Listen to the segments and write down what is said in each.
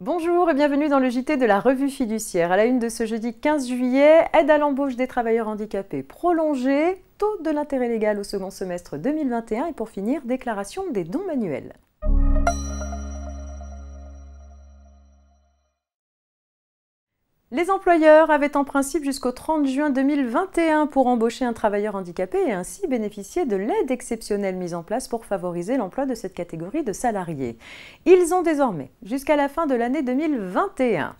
Bonjour et bienvenue dans le JT de la revue fiduciaire. À la une de ce jeudi 15 juillet, aide à l'embauche des travailleurs handicapés prolongée, taux de l'intérêt légal au second semestre 2021 et pour finir, déclaration des dons manuels. Les employeurs avaient en principe jusqu'au 30 juin 2021 pour embaucher un travailleur handicapé et ainsi bénéficier de l'aide exceptionnelle mise en place pour favoriser l'emploi de cette catégorie de salariés. Ils ont désormais jusqu'à la fin de l'année 2021.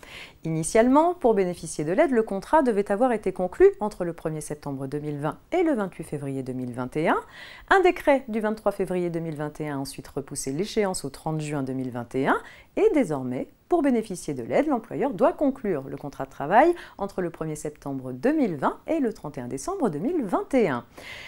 Initialement, pour bénéficier de l'aide, le contrat devait avoir été conclu entre le 1er septembre 2020 et le 28 février 2021. Un décret du 23 février 2021 a ensuite repoussé l'échéance au 30 juin 2021 et désormais, pour bénéficier de l'aide, l'employeur doit conclure le contrat de travail entre le 1er septembre 2020 et le 31 décembre 2021.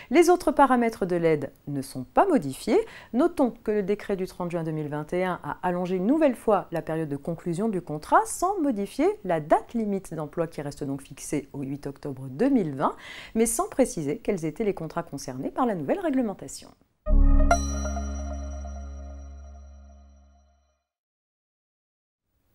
Les autres paramètres de l'aide ne sont pas modifiés. Notons que le décret du 30 juin 2021 a allongé une nouvelle fois la période de conclusion du contrat sans modifier la date limite d'emploi qui reste donc fixée au 8 octobre 2020, mais sans préciser quels étaient les contrats concernés par la nouvelle réglementation.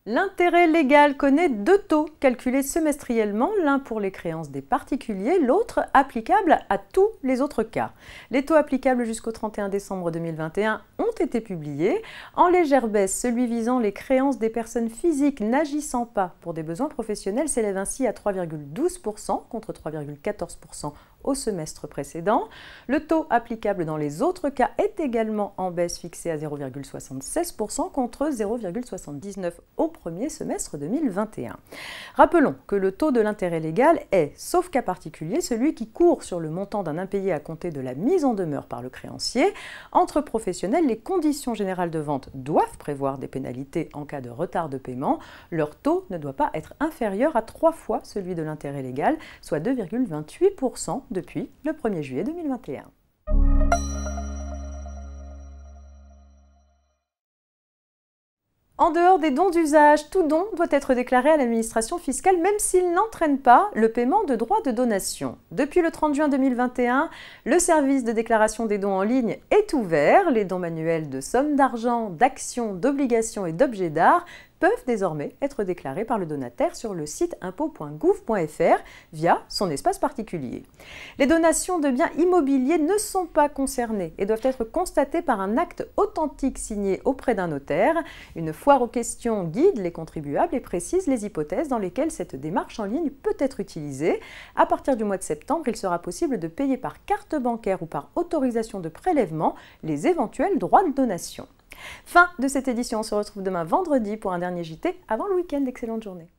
L'intérêt légal connaît deux taux calculés semestriellement, l'un pour les créances des particuliers, l'autre applicable à tous les autres cas. Les taux applicables jusqu'au 31 décembre 2021 ont été publiés. En légère baisse, celui visant les créances des personnes physiques n'agissant pas pour des besoins professionnels s'élève ainsi à 3,12% contre 3,14% au semestre précédent. Le taux applicable dans les autres cas est également en baisse fixé à 0,76% contre 0,79% au premier semestre 2021. Rappelons que le taux de l'intérêt légal est, sauf cas particulier, celui qui court sur le montant d'un impayé à compter de la mise en demeure par le créancier. Entre professionnels, les conditions générales de vente doivent prévoir des pénalités en cas de retard de paiement, leur taux ne doit pas être inférieur à trois fois celui de l'intérêt légal, soit 2,28% depuis le 1er juillet 2021. En dehors des dons d'usage, tout don doit être déclaré à l'administration fiscale même s'il n'entraîne pas le paiement de droits de donation. Depuis le 30 juin 2021, le service de déclaration des dons en ligne est ouvert. Les dons manuels de sommes d'argent, d'actions, d'obligations et d'objets d'art peuvent désormais être déclarées par le donataire sur le site impôt.gouv.fr via son espace particulier. Les donations de biens immobiliers ne sont pas concernées et doivent être constatées par un acte authentique signé auprès d'un notaire. Une foire aux questions guide les contribuables et précise les hypothèses dans lesquelles cette démarche en ligne peut être utilisée. À partir du mois de septembre, il sera possible de payer par carte bancaire ou par autorisation de prélèvement les éventuels droits de donation. Fin de cette édition, on se retrouve demain vendredi pour un dernier JT avant le week-end. Excellente journée.